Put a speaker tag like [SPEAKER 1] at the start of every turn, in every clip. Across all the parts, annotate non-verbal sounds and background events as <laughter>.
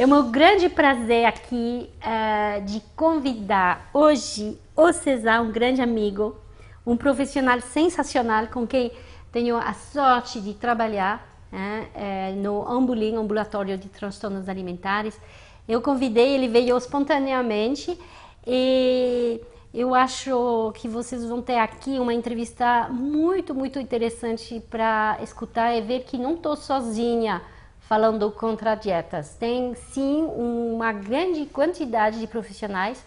[SPEAKER 1] É um grande prazer aqui uh, de convidar hoje o César, um grande amigo, um profissional sensacional com quem tenho a sorte de trabalhar né, eh, no Ambulim, Ambulatório de Transtornos Alimentares. Eu convidei, ele veio espontaneamente e eu acho que vocês vão ter aqui uma entrevista muito, muito interessante para escutar e ver que não estou sozinha falando contra dietas. Tem sim uma grande quantidade de profissionais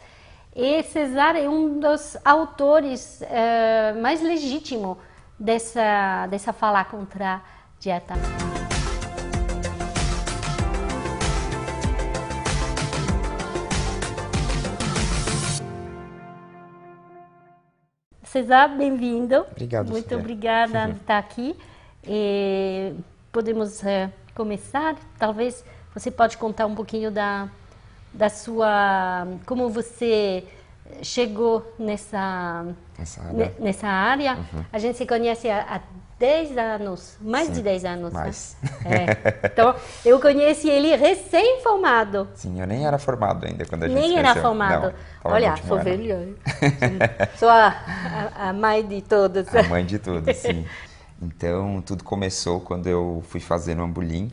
[SPEAKER 1] e Cesar é um dos autores uh, mais legítimos dessa, dessa falar contra dieta. Cesar, bem-vindo. Obrigado. Muito obrigada por uhum. estar aqui. E podemos. Uh, começar, talvez você pode contar um pouquinho da, da sua como você chegou nessa nessa área. Nessa área. Uhum. A gente se conhece há, há 10 anos, mais Sim, de 10 anos. Né? Mais. Né?
[SPEAKER 2] É. Então,
[SPEAKER 1] eu conheci ele recém-formado.
[SPEAKER 2] Sim, eu nem era formado ainda quando a gente Nem era formado. Não, Olha, sou velha.
[SPEAKER 1] <laughs> sou a, a, a mãe de todos. A mãe de todos, sim.
[SPEAKER 2] <laughs> Então, tudo começou quando eu fui fazer no Ambulim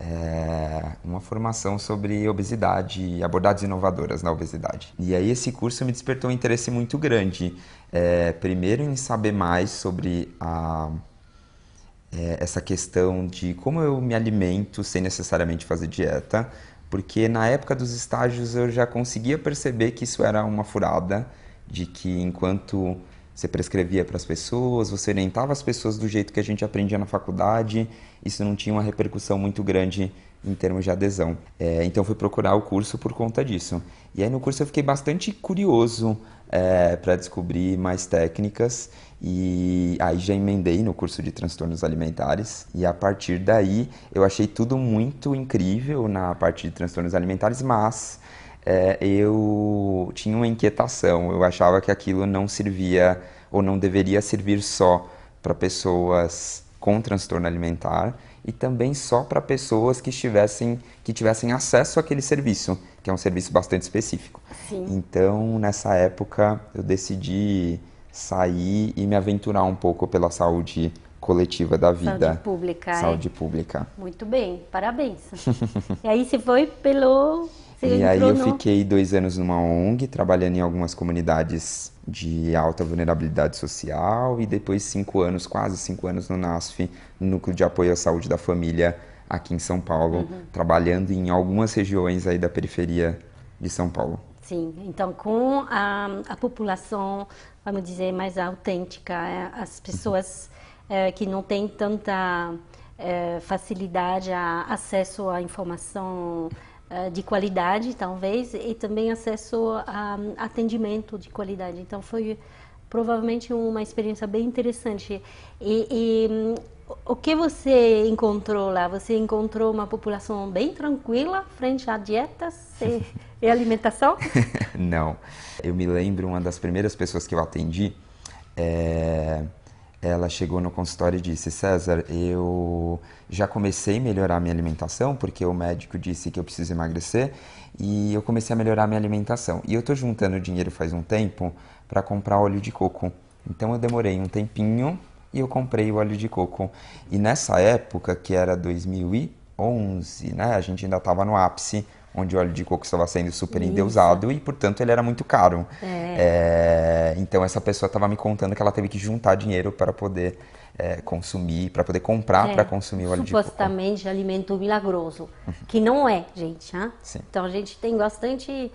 [SPEAKER 2] é, uma formação sobre obesidade e abordagens inovadoras na obesidade. E aí esse curso me despertou um interesse muito grande, é, primeiro em saber mais sobre a, é, essa questão de como eu me alimento sem necessariamente fazer dieta, porque na época dos estágios eu já conseguia perceber que isso era uma furada, de que enquanto você prescrevia para as pessoas, você orientava as pessoas do jeito que a gente aprendia na faculdade. Isso não tinha uma repercussão muito grande em termos de adesão. É, então fui procurar o curso por conta disso. E aí no curso eu fiquei bastante curioso é, para descobrir mais técnicas e aí já emendei no curso de transtornos alimentares e a partir daí eu achei tudo muito incrível na parte de transtornos alimentares, mas é, eu tinha uma inquietação, eu achava que aquilo não servia ou não deveria servir só para pessoas com transtorno alimentar e também só para pessoas que tivessem, que tivessem acesso àquele serviço, que é um serviço bastante específico. Sim. Então, nessa época, eu decidi sair e me aventurar um pouco pela saúde coletiva da vida. É. Saúde
[SPEAKER 1] pública. Saúde é? pública. Muito bem, parabéns. <laughs> e aí você foi pelo você e aí eu no... fiquei
[SPEAKER 2] dois anos numa ONG, trabalhando em algumas comunidades de alta vulnerabilidade social e depois cinco anos, quase cinco anos no NASF, no Núcleo de Apoio à Saúde da Família, aqui em São Paulo, uhum. trabalhando em algumas regiões aí da periferia de São Paulo.
[SPEAKER 1] Sim, então com a, a população, vamos dizer, mais autêntica, é, as pessoas é, que não têm tanta é, facilidade a acesso à informação ah, de qualidade, talvez, e também acesso a atendimento de qualidade. Então, foi provavelmente uma experiência bem interessante. E, e, o que você encontrou lá? Você encontrou uma população bem tranquila frente a dietas e, e alimentação?
[SPEAKER 2] <laughs> Não. Eu me lembro, uma das primeiras pessoas que eu atendi. É ela chegou no consultório e disse: César, eu já comecei a melhorar minha alimentação, porque o médico disse que eu preciso emagrecer, e eu comecei a melhorar minha alimentação. E eu tô juntando dinheiro faz um tempo para comprar óleo de coco. Então eu demorei um tempinho e eu comprei o óleo de coco. E nessa época, que era 2011, né, a gente ainda estava no ápice onde o óleo de coco estava sendo super endeusado e, portanto, ele era muito caro. É. É, então, essa pessoa estava me contando que ela teve que juntar dinheiro para poder é, consumir, para poder comprar é. para consumir o óleo de coco.
[SPEAKER 1] Supostamente alimento milagroso, uhum. que não é, gente. Né? Então, a gente tem bastante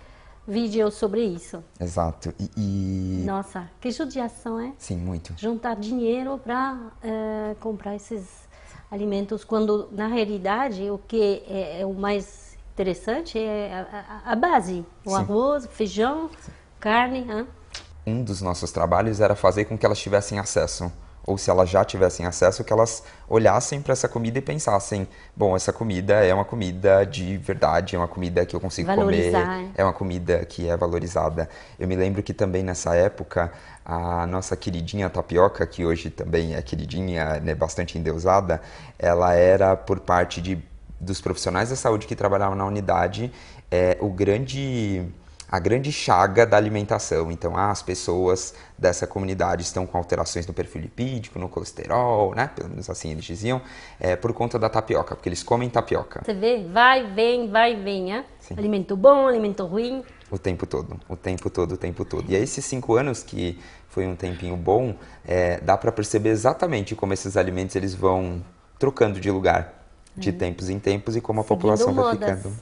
[SPEAKER 1] vídeo sobre isso.
[SPEAKER 2] Exato. E, e,
[SPEAKER 1] Nossa, que judiação, é? Sim, muito. Juntar dinheiro para é, comprar esses alimentos, quando, na realidade, o que é, é o mais interessante é a, a, base: o Sim. arroz, o feijão, Sim. carne. Hein?
[SPEAKER 2] Um dos nossos trabalhos era fazer com que elas tivessem acesso ou se elas já tivessem acesso, que elas olhassem para essa comida e pensassem: bom, essa comida é uma comida de verdade, é uma comida que eu consigo Valorizar, comer, é uma comida que é valorizada. Eu me lembro que também nessa época, a nossa queridinha tapioca, que hoje também é queridinha, né, bastante endeusada, ela era por parte de dos profissionais da saúde que trabalhavam na unidade é, o grande a grande chaga da alimentação. Então, ah, as pessoas dessa comunidade estão com alterações no perfil lipídico, no colesterol, né? Pelo menos assim eles diziam, é, por conta da tapioca, porque eles comem tapioca.
[SPEAKER 1] Você vê, vai, vem, vai, vem, né? Alimento bom, alimento ruim.
[SPEAKER 2] O tempo todo, o tempo todo, o tempo todo. E aí, esses cinco anos, que foi um tempinho bom, é, dá para perceber exatamente como esses alimentos eles vão trocando de lugar de tempos em tempos e como a Seguindo população vai ficando.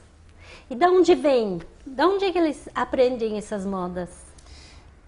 [SPEAKER 1] E da onde vem? Da onde é que eles aprendem essas modas?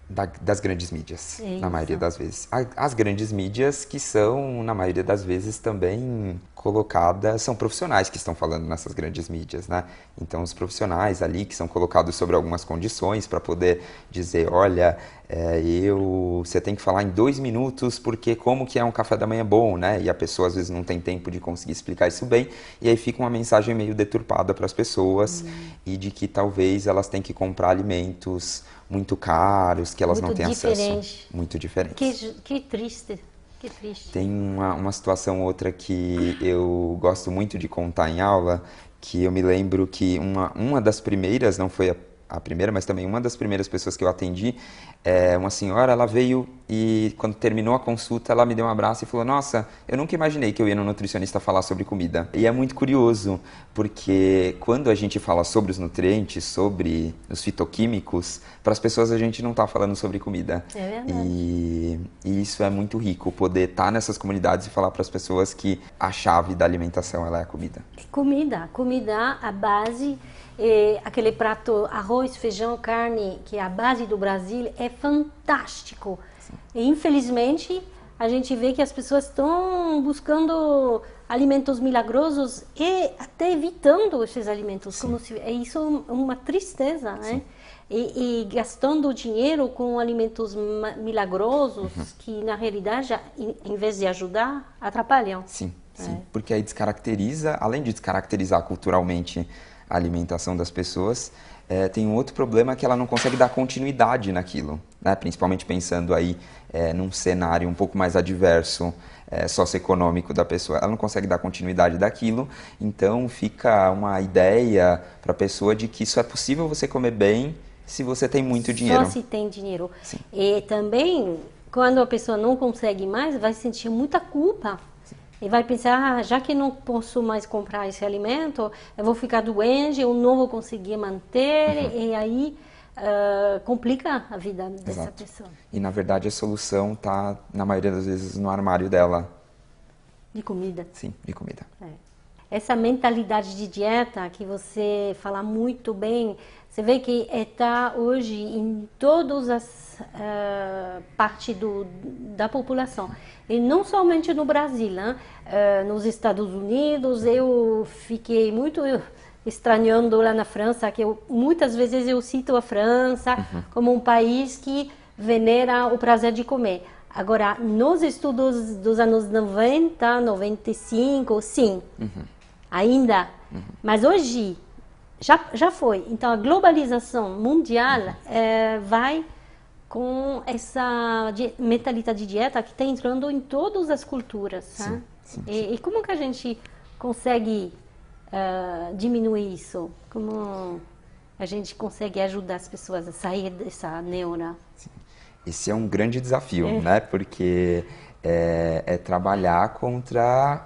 [SPEAKER 2] Da, das grandes mídias, Isso. na maioria das vezes. As grandes mídias que são, na maioria das vezes, também colocadas, são profissionais que estão falando nessas grandes mídias, né? Então, os profissionais ali que são colocados sobre algumas condições para poder dizer, olha, é, e o, você tem que falar em dois minutos porque como que é um café da manhã bom, né? E a pessoa às vezes não tem tempo de conseguir explicar isso bem e aí fica uma mensagem meio deturpada para as pessoas uhum. e de que talvez elas têm que comprar alimentos muito caros que elas muito não têm diferente. acesso. Muito diferente. Que,
[SPEAKER 1] que triste. Que triste.
[SPEAKER 2] Tem uma, uma situação outra que eu gosto muito de contar em aula, que eu me lembro que uma, uma das primeiras, não foi a a primeira, mas também uma das primeiras pessoas que eu atendi, é uma senhora, ela veio e quando terminou a consulta, ela me deu um abraço e falou: Nossa, eu nunca imaginei que eu ia no nutricionista falar sobre comida. E é muito curioso, porque quando a gente fala sobre os nutrientes, sobre os fitoquímicos, para as pessoas a gente não está falando sobre comida. É verdade. E, e isso é muito rico, poder estar tá nessas comunidades e falar para as pessoas que a chave da alimentação ela é a comida.
[SPEAKER 1] Comida, comida, a base. É, aquele prato arroz, feijão, carne, que é a base do Brasil, é fantástico. Sim. E, infelizmente, a gente vê que as pessoas estão buscando alimentos milagrosos e até evitando esses alimentos. Como se, é isso é uma tristeza, né? E, e, gastando dinheiro com alimentos milagrosos uhum. que, na realidade, em vez de ajudar, atrapalham.
[SPEAKER 2] Sim, é. sim. É. Porque aí descaracteriza, além de descaracterizar culturalmente a alimentação das pessoas, é, tem um outro problema que ela não consegue dar continuidade naquilo né? principalmente pensando aí é, num cenário um pouco mais adverso é, socioeconômico da pessoa. Ela não consegue dar continuidade daquilo, então fica uma ideia para a pessoa de que isso é possível você comer bem se você tem muito dinheiro. Só se
[SPEAKER 1] tem dinheiro. Sim. E também, quando a pessoa não consegue mais, vai sentir muita culpa. E vai pensar, ah, já que não posso mais comprar esse alimento, eu vou ficar doente, eu não vou conseguir manter, uhum. e aí ah, complica a vida dessa Exato. pessoa.
[SPEAKER 2] E na verdade a solução está, na maioria das vezes, no armário dela. De comida. Sim, de comida. É.
[SPEAKER 1] Essa mentalidade de dieta que você fala muito bem, você vê que está é, hoje em todas as uh, ah, partes do, da população. E não somente no Brasil, né? Uh, nos Estados Unidos eu fiquei muito estranhando lá na França, que eu, muitas vezes eu cito a França uhum. como um país que venera o prazer de comer. Agora, nos estudos dos anos 90, 95, sim, uhum. ainda. Uhum. Mas hoje, já, já foi. Então, a globalização mundial é, vai com essa mentalidade de dieta que está entrando em todas as culturas. Sim, tá? sim, sim. E, e como que a gente consegue uh, diminuir isso? Como a gente consegue ajudar as pessoas a sair dessa neura? Sim.
[SPEAKER 2] Esse é um grande desafio, é. né? Porque é, é trabalhar contra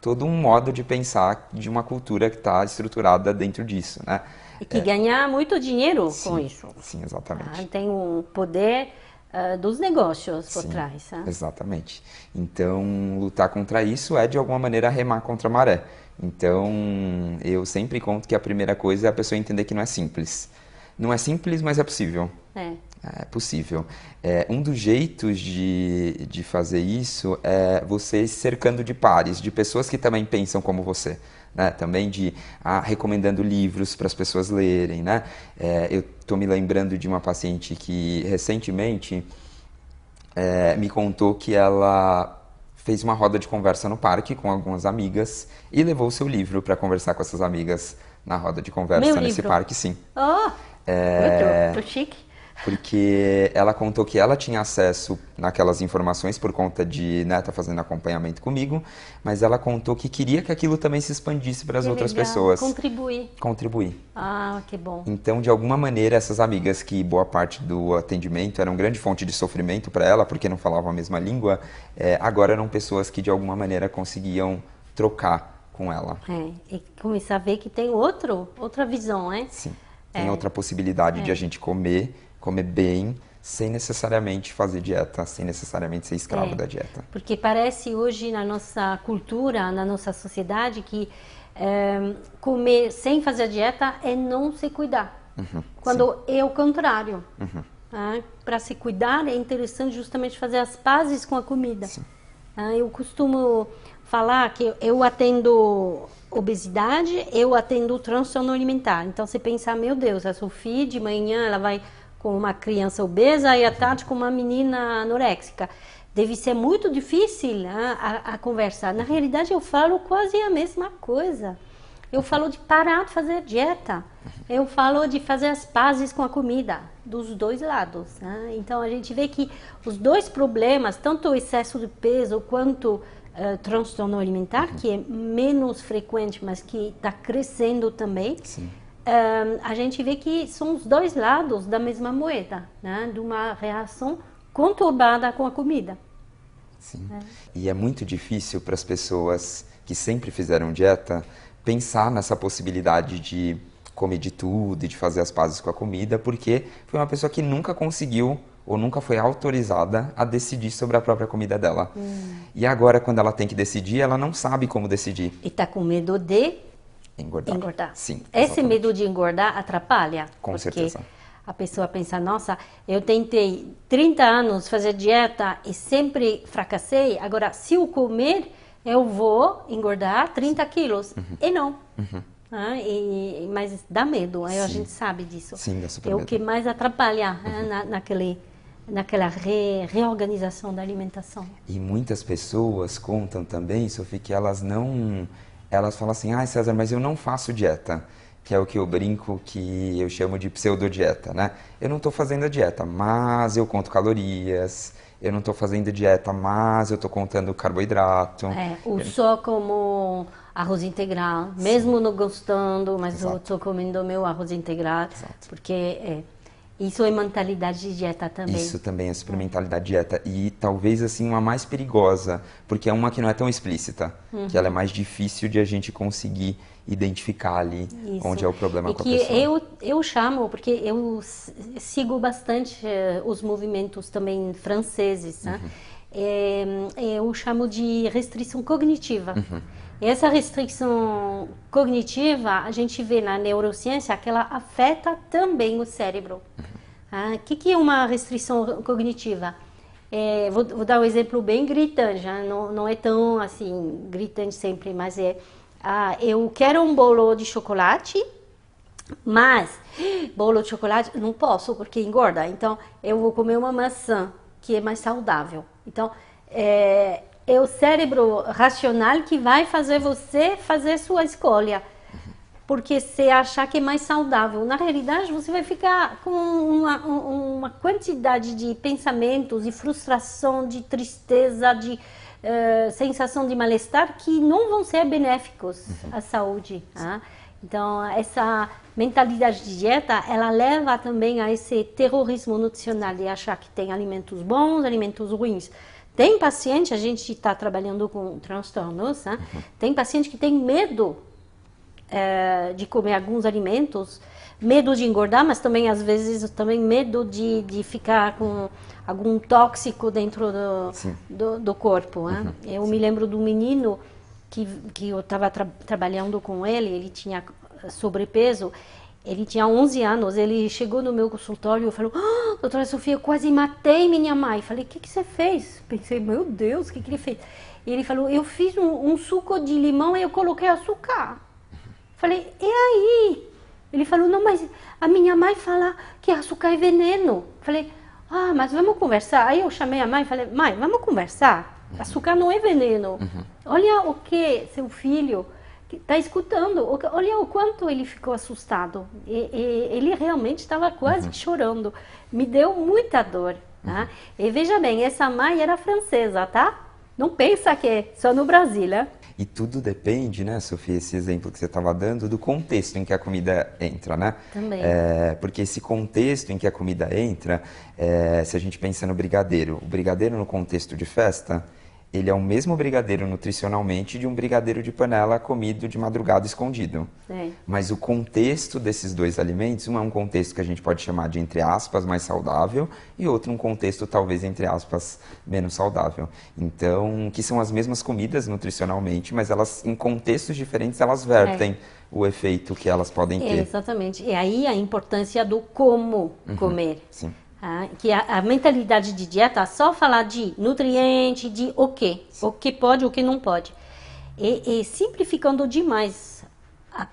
[SPEAKER 2] todo um modo de pensar de uma cultura que está estruturada dentro disso, né?
[SPEAKER 1] E que é. ganha muito dinheiro sim, com isso.
[SPEAKER 2] Sim, exatamente. Ah,
[SPEAKER 1] tem o um poder uh, dos negócios por sim, trás. Né?
[SPEAKER 2] Exatamente. Então, lutar contra isso é, de alguma maneira, remar contra a maré. Então, eu sempre conto que a primeira coisa é a pessoa entender que não é simples. Não é simples, mas é possível. É. É, é possível. É, um dos jeitos de, de fazer isso é você cercando de pares, de pessoas que também pensam como você. Né? Também de ah, recomendando livros para as pessoas lerem. Né? É, eu estou me lembrando de uma paciente que recentemente é, me contou que ela fez uma roda de conversa no parque com algumas amigas e levou seu livro para conversar com essas amigas na roda de conversa Meu nesse livro. parque, sim. Oh, é... muito, muito chique porque ela contou que ela tinha acesso naquelas informações por conta de né, tá fazendo acompanhamento comigo, mas ela contou que queria que aquilo também se expandisse para as outras legal. pessoas.
[SPEAKER 1] Contribuir.
[SPEAKER 2] Contribuir.
[SPEAKER 1] Ah, que bom.
[SPEAKER 2] Então, de alguma maneira, essas amigas que boa parte do atendimento eram grande fonte de sofrimento para ela, porque não falavam a mesma língua, é, agora eram pessoas que de alguma maneira conseguiam trocar com ela.
[SPEAKER 1] É, e começar a ver que tem outro, outra visão, né? Sim. É. Tem é. outra
[SPEAKER 2] possibilidade de é. a gente comer comer bem, sem necessariamente fazer dieta, sem necessariamente ser escravo é, da dieta.
[SPEAKER 1] Porque parece hoje na nossa cultura, na nossa sociedade, que é, comer sem fazer dieta é não se cuidar. Uhum, quando sim. é o contrário. Uhum. Ah, Para se cuidar é interessante justamente fazer as pazes com a comida. Ah, eu costumo falar que eu atendo obesidade, eu atendo transtorno alimentar. Então você pensar meu Deus, a Sofia de manhã ela vai com uma criança obesa e à tarde com uma menina anoréxica. Deve ser muito difícil né, a, a, a conversar. Na realidade, eu falo quase a mesma coisa. Eu falo de parar de fazer dieta. Eu falo de fazer as pazes com a comida, dos dois lados. Né? Então a gente vê que os dois problemas, tanto o excesso de peso quanto uh, transtorno alimentar, que é menos frequente, mas que está crescendo também, Sim a gente vê que são os dois lados da mesma moeda, né? de uma reação conturbada com a comida. Sim. É.
[SPEAKER 2] E é muito difícil para as pessoas que sempre fizeram dieta pensar nessa possibilidade de comer de tudo e de fazer as pazes com a comida, porque foi uma pessoa que nunca conseguiu ou nunca foi autorizada a decidir sobre a própria comida dela. Hum. E agora, quando ela tem que decidir, ela não sabe como decidir.
[SPEAKER 1] E está com medo de
[SPEAKER 2] engordar. Engordar.
[SPEAKER 1] Sim. Exatamente. Esse medo de engordar atrapalha?
[SPEAKER 2] Com certeza.
[SPEAKER 1] A pessoa pensa, nossa, eu tentei 30 anos fazer dieta e sempre fracassei, agora se eu comer, eu vou engordar 30 quilos. Uhum. E não. Uhum. Ah, e, mas dá medo, aí a gente sabe disso. Sim, dá super É medo. o que mais atrapalha né, uhum. na, naquele naquela re, reorganização da alimentação.
[SPEAKER 2] E muitas pessoas contam também, Sophie, que elas não elas falam assim: ai, ah, César, mas eu não faço dieta. Que é o que eu brinco que eu chamo de pseudodieta, né? Eu não estou fazendo a dieta, mas eu conto calorias, eu não estou fazendo dieta, mas eu estou contando carboidrato. É, o eu... só
[SPEAKER 1] como arroz integral, mesmo Sim. não gostando, mas Exato. eu estou comendo meu arroz integral, Exato. porque é, isso é mentalidade de dieta também. Isso
[SPEAKER 2] também é super mentalidade de dieta. E talvez assim uma mais perigosa, porque é uma que não é tão explícita, uhum. que ela é mais difícil de a gente conseguir identificar ali Isso. onde é o problema e com a pessoa. Eu,
[SPEAKER 1] eu chamo, porque eu sigo bastante eh, os movimentos também franceses, né? Uhum. É, é, eu chamo de restrição cognitiva. Uhum. Essa restrição cognitiva, a gente vê na neurociência que ela afeta também o cérebro. O uhum. ah, que, que é uma restrição cognitiva? É, vou, vou, dar um exemplo bem gritante, já não, não, é tão assim gritante sempre, mas é ah, eu quero um bolo de chocolate, mas <gasps> bolo de chocolate não posso porque engorda, então eu vou comer uma maçã que é mais saudável. Então, é, é o cérebro racional que vai fazer você fazer sua escolha. Porque você achar que é mais saudável. Na realidade, você vai ficar com uma, uma quantidade de pensamentos, de frustração, de tristeza, de uh, sensação de mal-estar que não vão ser benéficos uhum. à saúde. Tá? Então, essa mentalidade de dieta, ela leva também a esse terrorismo nutricional de achar que tem alimentos bons, alimentos ruins. Tem paciente, a gente está trabalhando com transtornos, né? Uhum. tem paciente que tem medo é, de comer alguns alimentos, medo de engordar, mas também às vezes também medo de, de ficar com algum tóxico dentro do, do, do, corpo. Né? Uhum. Eu Sim. me lembro do menino que, que eu estava tra trabalhando com ele, ele tinha sobrepeso, ele tinha 11 anos, ele chegou no meu consultório e falou, ah, doutora Sofia, eu quase matei minha mãe. Falei, o que, que você fez? Pensei, meu Deus, o que, que ele fez? E ele falou, eu fiz um, um, suco de limão e eu coloquei açúcar. Falei, e aí? Ele falou, não, mas a minha mãe fala que açúcar é veneno. Falei, ah, mas vamos conversar. Aí eu chamei a mãe e falei, mãe, vamos conversar. Açúcar não é veneno. Uhum. Olha o que seu filho está escutando. Olha o quanto ele ficou assustado. E, e, ele realmente estava quase uhum. chorando. Me deu muita dor. Tá? Uhum. E veja bem, essa mãe era francesa, tá? Não pensa que é só no Brasil, né?
[SPEAKER 2] E tudo depende, né, Sofia, esse exemplo que você estava dando, do contexto em que a comida entra, né? Também. É, porque esse contexto em que a comida entra, é, se a gente pensa no brigadeiro, o brigadeiro no contexto de festa, ele é o mesmo brigadeiro nutricionalmente de um brigadeiro de panela comido de madrugada escondido. É. Mas o contexto desses dois alimentos, um é um contexto que a gente pode chamar de, entre aspas, mais saudável, e outro um contexto, talvez, entre aspas, menos saudável. Então, que são as mesmas comidas nutricionalmente, mas elas, em contextos diferentes, elas vertem. É. O efeito que elas podem é, ter. É,
[SPEAKER 1] exatamente. E aí a importância do como uhum, comer. Sim. Ah, que a, a, mentalidade de dieta é só falar de nutriente, de o que, o que pode, o que não pode. E, e simplificando demais a,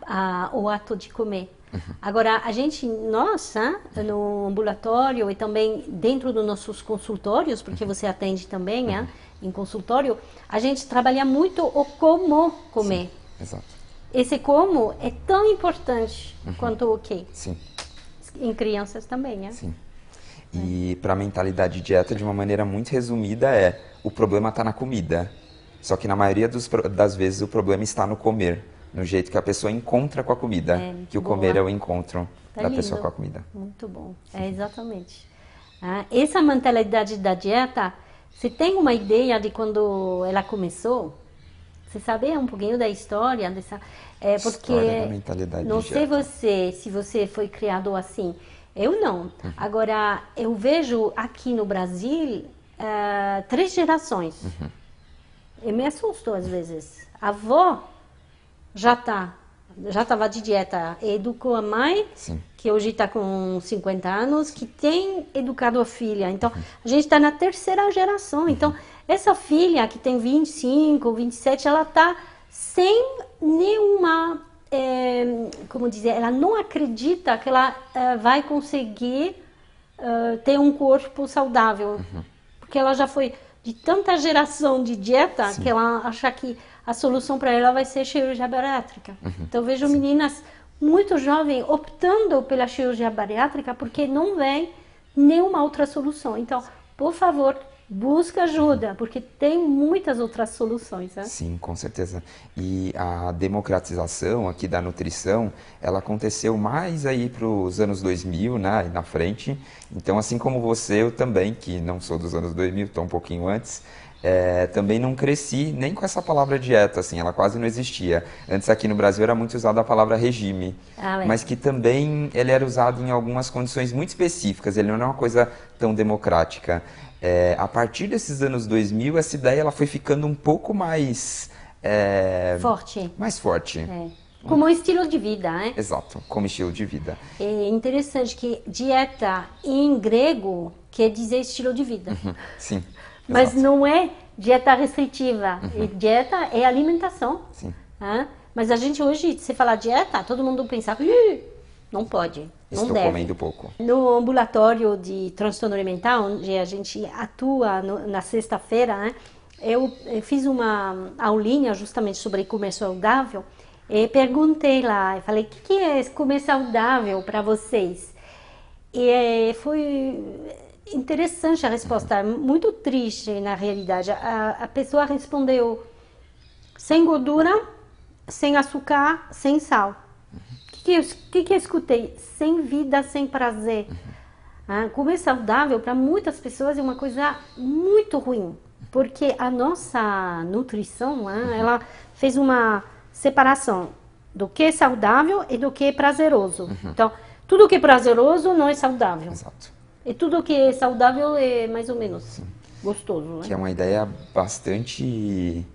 [SPEAKER 1] a, o ato de comer. Uhum. Agora, a gente, nossa, no ambulatório e também dentro dos nossos consultórios, porque uhum. você atende também uhum. é, em consultório, a gente trabalha muito o como comer. Sim, exato. Esse como é tão importante uhum. quanto o que. Sim. Em crianças também, né? Sim.
[SPEAKER 2] E para a mentalidade de dieta, de uma maneira muito resumida, é o problema está na comida. Só que na maioria dos, das vezes o problema está no comer, no jeito que a pessoa encontra com a comida, é, que o boa. comer é o encontro tá da lindo. pessoa com a comida.
[SPEAKER 1] Muito bom, é exatamente. Ah, essa mentalidade da dieta, você tem uma ideia de quando ela começou? Você sabe um pouquinho da história dessa? É porque história da mentalidade não sei você se você foi criado assim eu não. Uhum. Agora, eu vejo aqui no Brasil uh, três gerações. Uhum. Eu me assusto às vezes. A avó já tá, já estava de dieta, educou a mãe, Sim. que hoje está com 50 anos, que tem educado a filha. Então, uhum. a gente está na terceira geração. Uhum. Então, essa filha que tem 25, 27, ela está sem nenhuma é, como dizer, ela não acredita que ela é, vai conseguir é, ter um corpo saudável, uhum. porque ela já foi de tanta geração de dieta Sim. que ela acha que a solução para ela vai ser cirurgia bariátrica. Uhum. Então vejo Sim. meninas muito jovens optando pela cirurgia bariátrica porque não vem nenhuma outra solução. Então, por favor, busca ajuda, uhum. porque tem muitas outras soluções. Né?
[SPEAKER 2] Sim, com certeza. E a democratização aqui da nutrição, ela aconteceu mais aí para os anos 2000, né, e na frente. Então, assim como você, eu também, que não sou dos anos 2000, estou um pouquinho antes, é, também não cresci nem com essa palavra dieta, assim, ela quase não existia. Antes aqui no Brasil era muito usada a palavra regime, ah, é. mas que também ele era usado em algumas condições muito específicas, ele não é uma coisa tão democrática. É, a partir desses anos 2000, essa ideia ela foi ficando um pouco mais... É, forte. Mais forte. É.
[SPEAKER 1] Como um estilo de vida, né?
[SPEAKER 2] Exato, como estilo de vida.
[SPEAKER 1] É interessante que dieta em grego quer dizer estilo de vida.
[SPEAKER 2] Uhum, sim.
[SPEAKER 1] <laughs> Mas não é dieta restritiva. Uhum. Dieta é alimentação. Sim. Né? Mas a gente hoje, se falar dieta, todo mundo pensa, não pode. Não Estou deve. comendo pouco. No ambulatório de transtorno alimentar, onde a gente atua no, na sexta-feira, né, eu, eu, fiz uma aulinha justamente sobre comer saudável e perguntei lá, eu falei, o que, que é comer saudável para vocês? E é, foi interessante a resposta, muito triste na realidade. A, a pessoa respondeu sem gordura, sem açúcar, sem sal. Uhum que, eu, que, que eu escutei? Sem vida, sem prazer. Uhum. Ah, comer é saudável para muitas pessoas é uma coisa muito ruim, porque a nossa nutrição, ah, ela fez uma separação do que é saudável e do que é prazeroso. Uhum. Então, tudo que é prazeroso não é saudável. Exato. E tudo que é saudável é mais ou menos Sim. gostoso. Né? Que é
[SPEAKER 2] uma ideia bastante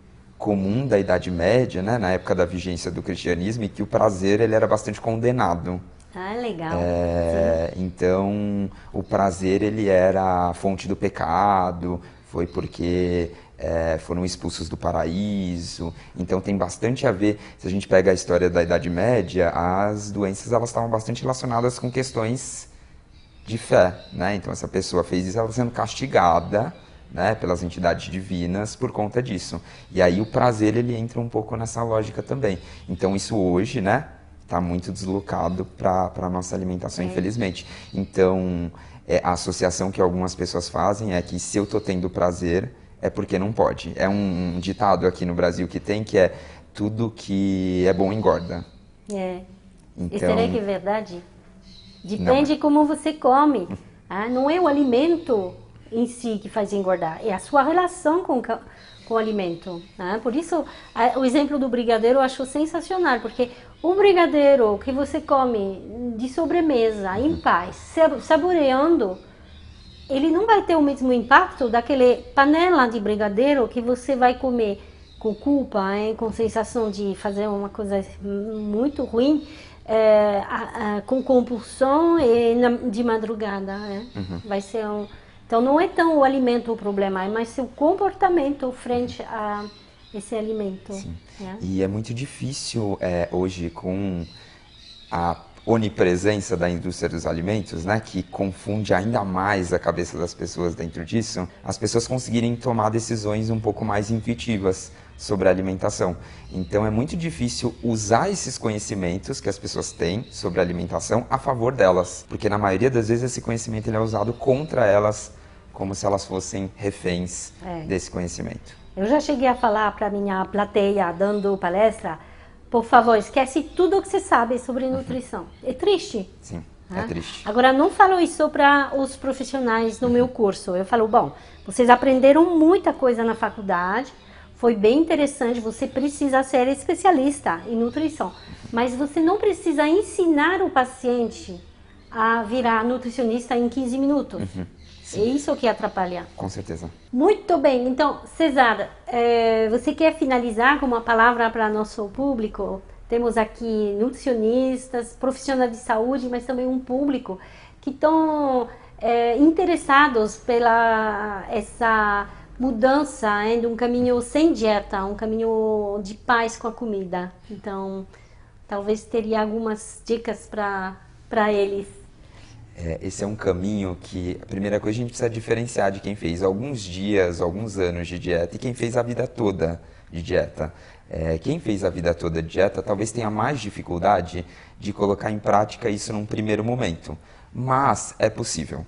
[SPEAKER 2] comum da Idade Média, né, na época da vigência do cristianismo, e que o prazer ele era bastante condenado.
[SPEAKER 1] Ah, legal. É,
[SPEAKER 2] então, o prazer ele era a fonte do pecado, foi porque é, foram expulsos do paraíso. Então, tem bastante a ver. Se a gente pega a história da Idade Média, as doenças elas estavam bastante relacionadas com questões de fé, né? Então, essa pessoa fez isso, ela sendo castigada né, pelas entidades divinas por conta disso. E aí o prazer ele entra um pouco nessa lógica também. Então isso hoje, né, está muito deslocado para a nossa alimentação, é. infelizmente. Então é, a associação que algumas pessoas fazem é que se eu tô tendo prazer é porque não pode. É um, um ditado aqui no Brasil que tem que é tudo que é bom engorda. É. Então... E será que é
[SPEAKER 1] verdade? Depende não. de como você come. <laughs> Ah, não é o alimento em si que faz engordar, é a sua relação com, com o alimento. Né? Por isso, a, o exemplo do brigadeiro eu acho sensacional, porque o brigadeiro que você come de sobremesa, em uhum. paz, saboreando, ele não vai ter o mesmo impacto daquele panela de brigadeiro que você vai comer com culpa, hein, com sensação de fazer uma coisa muito ruim, é, a, a, com compulsão e na, de madrugada. Né? Uhum. Vai ser um então não é tão o alimento o problema, é mais seu comportamento frente a esse alimento.
[SPEAKER 2] Né? E é muito difícil é, hoje com a onipresença da indústria dos alimentos, né, que confunde ainda mais a cabeça das pessoas dentro disso, as pessoas conseguirem tomar decisões um pouco mais intuitivas sobre alimentação. Então é muito difícil usar esses conhecimentos que as pessoas têm sobre alimentação a favor delas, porque na maioria das vezes esse conhecimento ele é usado contra elas, como se elas fossem reféns é. desse conhecimento.
[SPEAKER 1] Eu já cheguei a falar para minha plateia dando palestra, por favor, esquece tudo o que você sabe sobre uhum. nutrição. É triste.
[SPEAKER 2] Sim. Né? É triste.
[SPEAKER 1] Agora, não falo isso para os profissionais do meu uhum. curso. Eu falo, bom, vocês aprenderam muita coisa na faculdade, foi bem interessante. Você precisa ser especialista em nutrição, mas você não precisa ensinar o paciente a virar nutricionista em 15 minutos. Uhum. É isso que atrapalha. Com certeza. Muito bem. Então, Cesar, é, você quer finalizar com uma palavra para nosso público? Temos aqui nutricionistas, profissionais de saúde, mas também um público que estão é, interessados pela essa mudança, ainda um caminho sem dieta, um caminho de paz com a comida. Então, talvez teria algumas dicas para eles.
[SPEAKER 2] É, esse é um caminho que, a primeira coisa, a gente precisa diferenciar de quem fez alguns dias, alguns anos de dieta e quem fez a vida toda de dieta. É, quem fez a vida toda de dieta talvez tenha mais dificuldade de colocar em prática isso num primeiro momento, mas é possível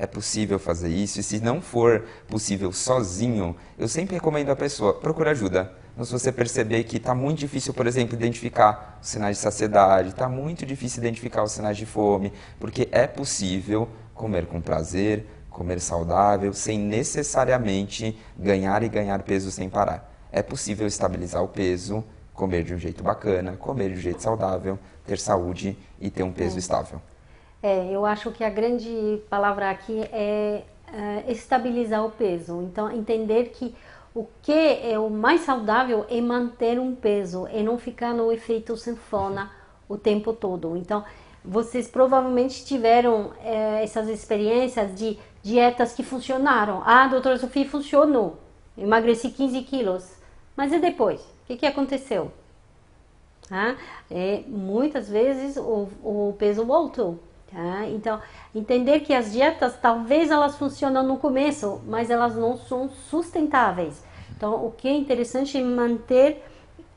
[SPEAKER 2] é possível fazer isso, e se não for possível sozinho, eu sempre recomendo à pessoa, procure ajuda. Então, se você perceber que está muito difícil, por exemplo, identificar os sinais de saciedade, está muito difícil identificar os sinais de fome, porque é possível comer com prazer, comer saudável, sem necessariamente ganhar e ganhar peso sem parar. É possível estabilizar o peso, comer de um jeito bacana, comer de um jeito saudável, ter saúde e ter um peso hum. estável.
[SPEAKER 1] É, eu acho que a grande palavra aqui é, é estabilizar o peso. Então, entender que o que é o mais saudável é manter um peso e não ficar no efeito sanfona o tempo todo. Então, vocês provavelmente tiveram é, essas experiências de dietas que funcionaram. Ah, doutora Sofia, funcionou. Emagreci 15 quilos. Mas e depois? O que, que aconteceu? Ah, é, muitas vezes o, o peso voltou. Tá? Então, entender que as dietas, talvez elas funcionam no começo, mas elas não são sustentáveis. Então, o que é interessante é manter,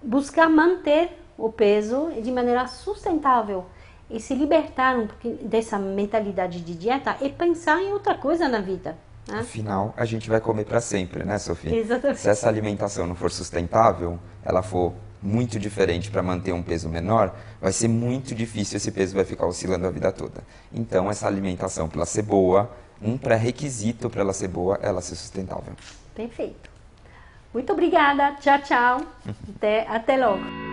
[SPEAKER 1] buscar manter o peso de maneira sustentável e se libertar um pouquinho dessa mentalidade de dieta e pensar em outra coisa na vida.
[SPEAKER 2] Né? Afinal, a gente vai comer para sempre, né, Sofia? Exatamente. Se essa alimentação não for sustentável, ela for muito diferente para manter um peso menor, vai ser muito difícil esse peso vai ficar oscilando a vida toda. Então, essa alimentação ela ser boa, um pré-requisito para ela ser boa, ela ser sustentável.
[SPEAKER 1] Perfeito. Muito obrigada. Tchau, tchau. <laughs> até, até logo.